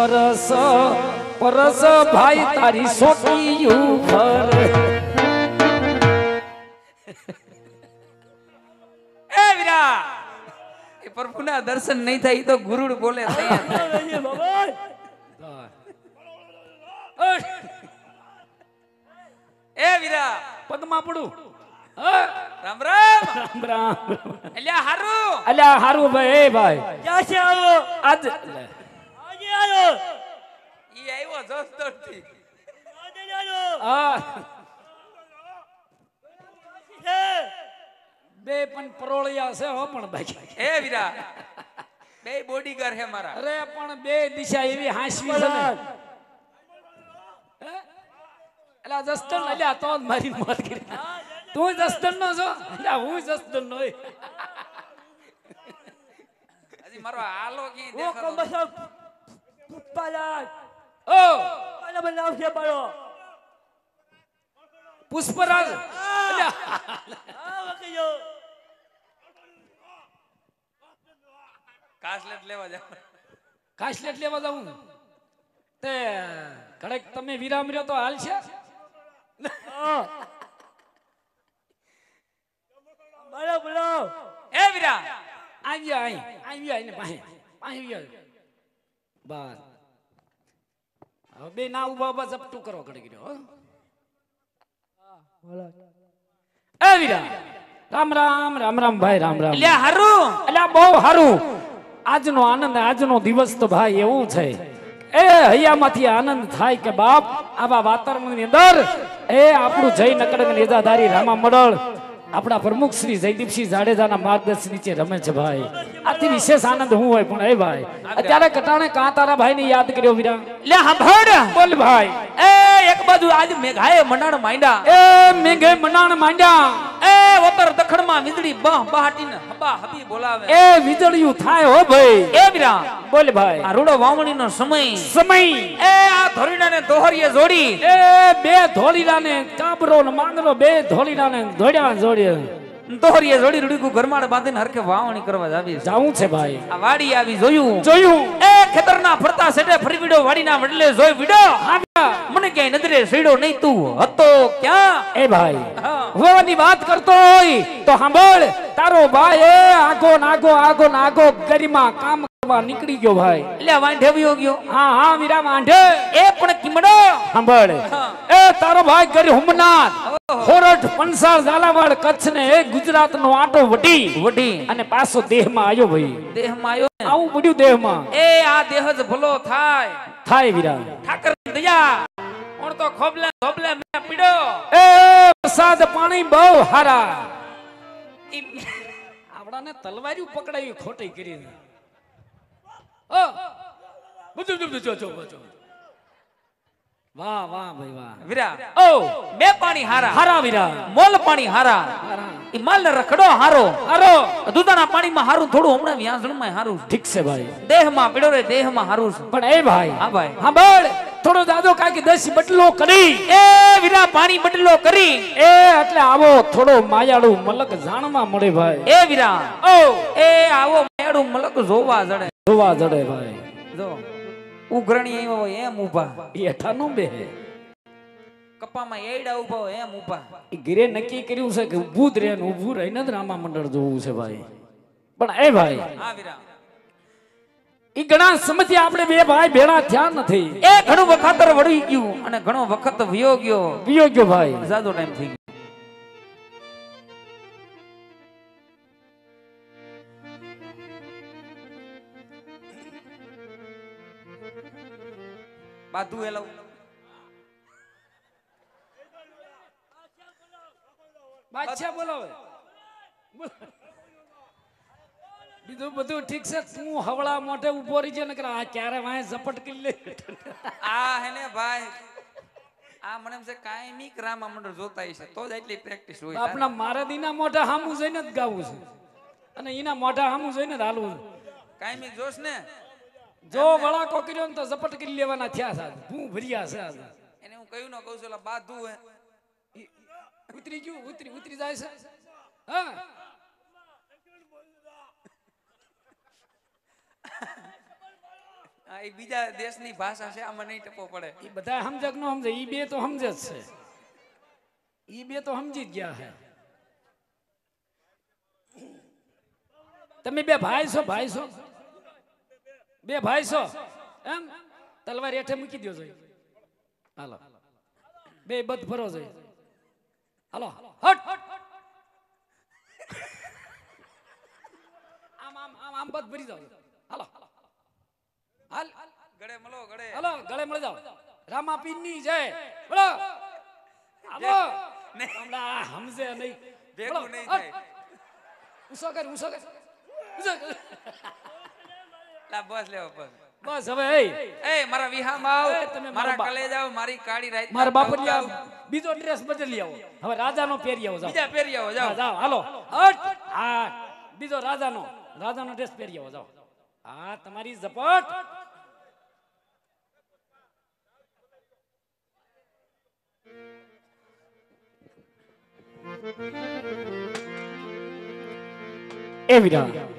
પરસ પરસ ભાઈ તારી સોટી ઉપર એ વીરા એ પ્રભુના દર્શન નહીં થાય તો ગુરુડ બોલે એ વીરા પગમાં પડું રામ રામ રામ રામ અલ્યા હારું અલ્યા હારું ભાઈ એ ભાઈ ક્યાં છે આવો આજ ઈ આવ્યો જસદણ બે પણ પરોળિયા છે હો પણ બાકી એ વીરા બે બોડીગાર હે મારા અરે પણ બે દિશા એવી હાંસવી છે એટલે જસ્તન એટલે તો મારી મોત કરી તું જસ્તન નો છો એટલે હું જસ્તન નો મારો આલો કી દેખાડો પાલન ઓ પાલન બનાવ છે બળો પુષ્પરાજ કાસલેટ લેવા જાવ કાસલેટ લેવા જાઉં તે કડક તમે વિરામ રહ્યો તો હાલ છે બોલો બોલો એ વિરા આવી આવી આવી ને પાસે પાસે બસ બે ના ઉભા ઉભા જપટું કરો ઘડી રામ રામ રામ રામ ભાઈ રામ રામ એટલે હારું એટલે બહુ હારું આજનો આનંદ આજનો દિવસ તો ભાઈ એવું છે એ હૈયામાંથી આનંદ થાય કે બાપ આવા વાતાવરણની અંદર એ આપણું જય નકડક નેજાધારી રામા મડળ આપણા પ્રમુખ શ્રી જયદીપસિંહ જાડેજાના માર્ગદર્શન નીચે રમે છે ભાઈ આથી વિશેષ આનંદ હું હોય પણ એ ભાઈ અત્યારે કટાણે કા તારા ભાઈ ને યાદ કર્યો વીરા લે સાંભળ બોલ ભાઈ એ એક બાજુ આજ મેઘાએ મનાણ માંડ્યા એ મેઘે મનાણ માંડ્યા એ ઓતર દખણ વીજળી બહ બહાટીને હબા હબી બોલાવે એ વીજળીયું થાય હો ભાઈ એ વીરા બોલ ભાઈ આ રૂડો વાવણીનો સમય સમય એ આ ધોરીડાને દોહરીએ જોડી એ બે ધોરીડાને કાબરો ને માંગરો બે ધોરીડાને ધોડ્યા જોડી દોહરીએ જોડી રૂડી ઘરમાળ બાંધીને હરખે વાવણી કરવા જાવી જાવું છે ભાઈ આ વાડી આવી જોયું જોયું એ ખેતરના ફરતા સેટે ફરી વિડો વાડીના વડલે જોઈ વિડો મને ક્યાંય નજરે સીડો નહીં તું હતો ક્યાં એ ભાઈ હોવાની વાત કરતો હોય તો સાંભળ તારો ભાઈ એ આગો નાગો આગો નાગો ગરિમા કામ કરવા નીકળી ગયો ભાઈ એટલે વાંઢે ગયો હા હા મીરા વાંઢે એ પણ કિમડો સાંભળ એ તારો ભાઈ ગરી હુમનાથ ખોરઠ પંસાર ઝાલાવાડ કચ્છ ને ગુજરાત નો આટો વટી વટી અને પાછો દેહ માં આવ્યો ભાઈ દેહ માં આવ્યો આવું પડ્યું દેહ માં એ આ દેહ જ ભલો થાય થાય વીરા ઠાકર દયા કોણ તો ખોબલે ખોબલે મે પીડો એ પ્રસાદ પાણી બહુ હારા આપણાને તલવાર્યું પકડાયું ખોટી કરીને ઓ બધું બધું જો જો જો વાહ વાહ ભાઈ વાહ વીરા ઓ બે પાણી હારા હારા વીરા મોલ પાણી હારા ઈ માલ રખડો હારો હારો દૂધાના પાણીમાં હારું થોડું હમણાં વ્યાસણમાં હારું ઠીક છે ભાઈ દેહમાં પીડો રે દેહમાં હારું પણ એ ભાઈ હા ભાઈ હા બળ થોડો દાદો કાકી દસ બટલો કરી એ વીરા પાણી બટલો કરી એ એટલે આવો થોડો માયાળું મલક જાણવા મળે ભાઈ એ વીરા ઓ એ આવો માયાળું મલક જોવા જડે જોવા જડે ભાઈ જો ઉઘરણી આવ્યો એમ ઊભા એઠા નો બે કપામાં એડા ઊભા હોય એમ ઊભા એ ગીરે નક્કી કર્યું છે કે ઊભું જ રહે ઊભું રહીને જ રામા મંડળ જોવું છે ભાઈ પણ એ ભાઈ હા વિરામ એ ઘણા સમયથી આપણે બે ભાઈ ભેળા થયા નથી એ ઘણો વખત વળી ગયું અને ઘણો વખત વિયો ગયો વિયો ગયો ભાઈ જાદો ટાઈમ થઈ ગયો બાધું એલાવ બાદશાહ બોલાવે બીજું બધું ઠીક છે તું હવળા મોઢે ઉભો રહી છે આ ક્યારે વાય ઝપટ કરી આ હે ને ભાઈ આ મને એમ છે કાયમી રામ મંડળ જોતા છે તો જ એટલી પ્રેક્ટિસ હોય આપણા મારા દીના મોઢા સામું જઈને જ ગાવું છે અને એના મોઢા સામું જઈને જ હાલવું કાયમી જોશ ને જો વળાકો કર્યો તો ઝપટ કરી લેવાના થયા સાહેબ ભૂ ભર્યા છે એને હું કયું ન કહું છું બાધું હે ઉતરી ગયું ઉતરી ઉતરી જાય છે હા એ બીજા દેશની ભાષા છે આમાં નહીં ટપો પડે એ બધા સમજક નો સમજે એ બે તો સમજે જ છે એ બે તો સમજી જ ગયા છે તમે બે ભાઈ છો ભાઈ છો બે ભાઈ છો એમ તલવાર હેઠે મૂકી દો જોઈ હાલો બે બધ ફરો જોઈ હાલો હટ આમ આમ આમ આમ બધ ભરી જાવ હાલો હાલ ગળે મળો ગળે હાલો ગળે મળી જાઓ રામા પીની જય બોલો આવો હમણાં હમજે નહીં ભેગું નહીં થાય ઉસો કર ઉસો કર ઉસો કર લા બસ લેવો બસ બસ હવે એ એ મારા વિહામાં આવ તમે મારા કલેજ આવ મારી કાળી રાત મારા બાપુજી આવ બીજો ડ્રેસ બદલી આવો હવે રાજાનો પહેરી આવો જાવ બીજા પહેરી આવો જાવ જાવ હાલો હટ હા બીજો રાજાનો રાજાનો ડ્રેસ પહેરી આવો જાવ હા તમારી ઝપટ એવી રહ્યા